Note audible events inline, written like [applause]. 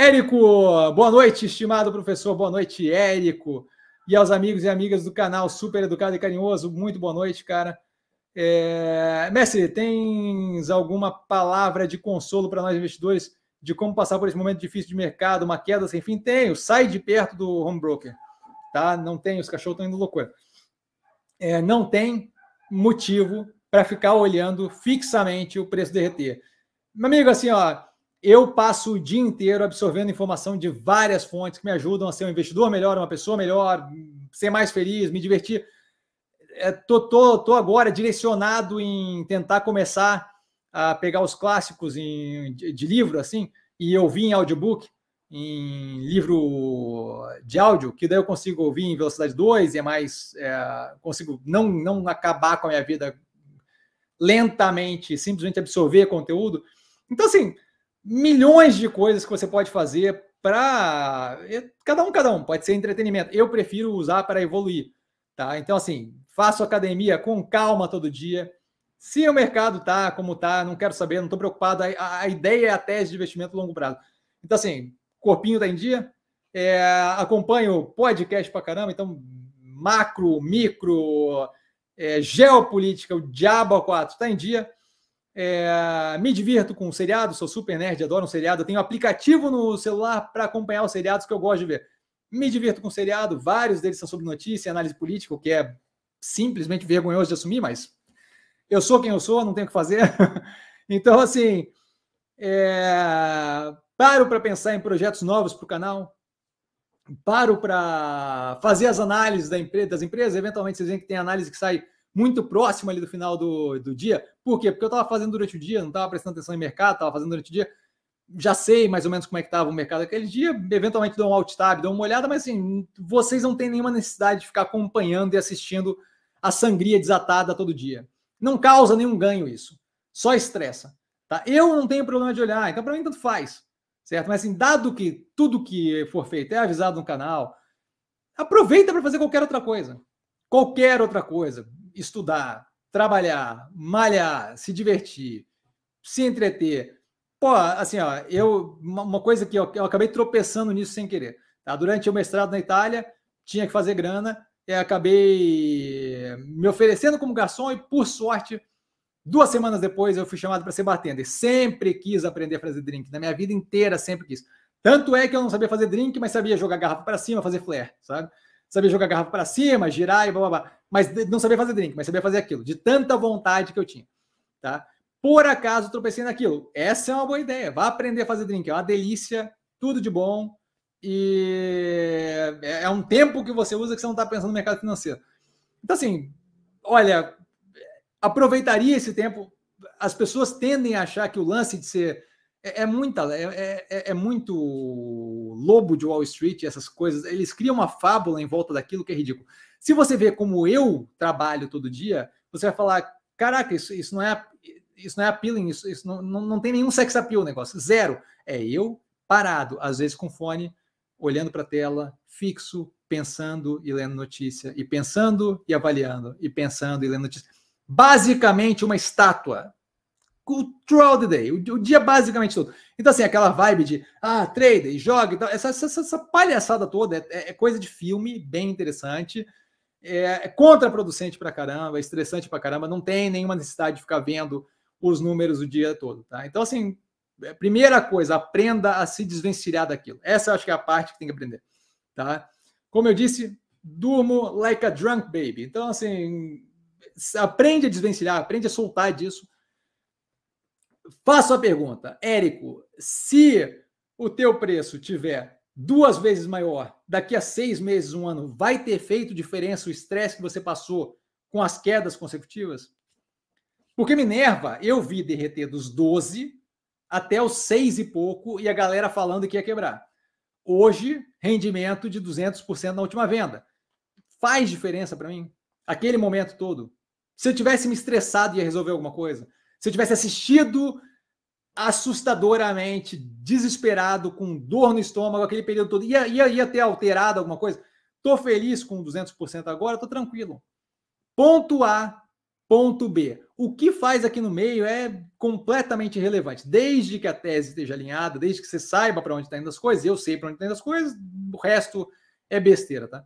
Érico, boa noite, estimado professor. Boa noite, Érico. E aos amigos e amigas do canal, super educado e carinhoso, muito boa noite, cara. É... Mestre, tens alguma palavra de consolo para nós investidores de como passar por esse momento difícil de mercado, uma queda sem fim? Tenho, sai de perto do home broker, tá? Não tem, os cachorros estão indo loucura. É, não tem motivo para ficar olhando fixamente o preço derreter. Meu amigo, assim, ó, eu passo o dia inteiro absorvendo informação de várias fontes que me ajudam a ser um investidor melhor, uma pessoa melhor, ser mais feliz, me divertir. É, tô, tô, tô agora direcionado em tentar começar a pegar os clássicos em, de, de livro, assim, e ouvir em audiobook, em livro de áudio, que daí eu consigo ouvir em velocidade 2 e é mais. É, consigo não, não acabar com a minha vida lentamente, simplesmente absorver conteúdo. Então, assim, milhões de coisas que você pode fazer para cada um, cada um, pode ser entretenimento. Eu prefiro usar para evoluir, tá? Então assim, faço academia com calma todo dia. Se o mercado tá como tá, não quero saber, não estou preocupado. A, a, ideia é a tese de investimento longo prazo. Então assim, corpinho tá em dia. É, acompanho podcast para caramba, então macro, micro, é, geopolítica, o diabo 4 quatro, tá em dia. É, me divirto com o seriado, sou super nerd, adoro um seriado. tenho um aplicativo no celular para acompanhar os seriados que eu gosto de ver. Me divirto com o seriado, vários deles são sobre notícia, análise política, o que é simplesmente vergonhoso de assumir, mas eu sou quem eu sou, não tenho o que fazer. [laughs] então, assim, é, paro para pensar em projetos novos para o canal, paro para fazer as análises da empresa, das empresas. Eventualmente, vocês veem que tem análise que sai muito próximo ali do final do, do dia. Por quê? Porque eu estava fazendo durante o dia, não estava prestando atenção em mercado, estava fazendo durante o dia. Já sei mais ou menos como é que estava o mercado aquele dia. Eventualmente dou um alt tab, dou uma olhada, mas assim, vocês não têm nenhuma necessidade de ficar acompanhando e assistindo a sangria desatada todo dia. Não causa nenhum ganho isso. Só estressa. Tá? Eu não tenho problema de olhar, então para mim tanto faz. Certo? Mas assim, dado que tudo que for feito é avisado no canal, aproveita para fazer qualquer outra coisa. Qualquer outra coisa estudar, trabalhar, malhar, se divertir, se entreter. Pô, assim, ó, eu uma coisa que eu, eu acabei tropeçando nisso sem querer. Tá? Durante o mestrado na Itália, tinha que fazer grana, eu acabei me oferecendo como garçom e, por sorte, duas semanas depois eu fui chamado para ser bartender. Sempre quis aprender a fazer drink, na minha vida inteira sempre quis. Tanto é que eu não sabia fazer drink, mas sabia jogar garrafa para cima, fazer flare, sabe? Sabia jogar a garrafa para cima, girar e blá, blá, blá. Mas não sabia fazer drink, mas sabia fazer aquilo, de tanta vontade que eu tinha. Tá? Por acaso tropecei naquilo. Essa é uma boa ideia. Vá aprender a fazer drink. É uma delícia, tudo de bom. E é, é um tempo que você usa que você não está pensando no mercado financeiro. Então, assim, olha, aproveitaria esse tempo. As pessoas tendem a achar que o lance de ser é, é, muita, é, é, é, é, muito lobo de Wall Street, essas coisas. Eles criam uma fábula em volta daquilo que é ridículo. Se você vê como eu trabalho todo dia, você vai falar: caraca, isso, isso não é isso não é appealing, isso, isso não, não, não tem nenhum sex appeal o negócio. Zero. É eu parado, às vezes com fone, olhando para a tela, fixo, pensando e lendo notícia, e pensando e avaliando, e pensando e lendo notícia. Basicamente uma estátua throughout the day, o, o, dia basicamente todo. Então, assim, aquela vibe de, ah, trader, joga e tal, essa, essa, essa palhaçada toda é, é, é, coisa de filme, bem interessante, é, é contraproducente pra caramba, é estressante pra caramba, não tem nenhuma necessidade de ficar vendo os números o dia todo, tá? Então, assim, é, primeira coisa, aprenda a se desvencilhar daquilo. Essa eu acho que é a parte que tem que aprender, tá? Como eu disse, durmo like a drunk baby. Então, assim, aprende a desvencilhar, aprende a soltar disso, Faço a pergunta, Érico, se o teu preço tiver duas vezes maior, daqui a seis meses, um ano, vai ter feito diferença o estresse que você passou com as quedas consecutivas? Porque Minerva, eu vi derreter dos 12 até os 6 e pouco e a galera falando que ia quebrar. Hoje, rendimento de 200% na última venda. Faz diferença para mim? Aquele momento todo. Se eu tivesse me estressado e ia resolver alguma coisa, se eu tivesse assistido assustadoramente, desesperado, com dor no estômago, aquele período todo, ia, ia, ia ter alterado alguma coisa. Estou feliz com 200% agora, estou tranquilo. Ponto A, ponto B. O que faz aqui no meio é completamente irrelevante. Desde que a tese esteja alinhada, desde que você saiba para onde está indo as coisas, eu sei para onde está indo as coisas, o resto é besteira, tá?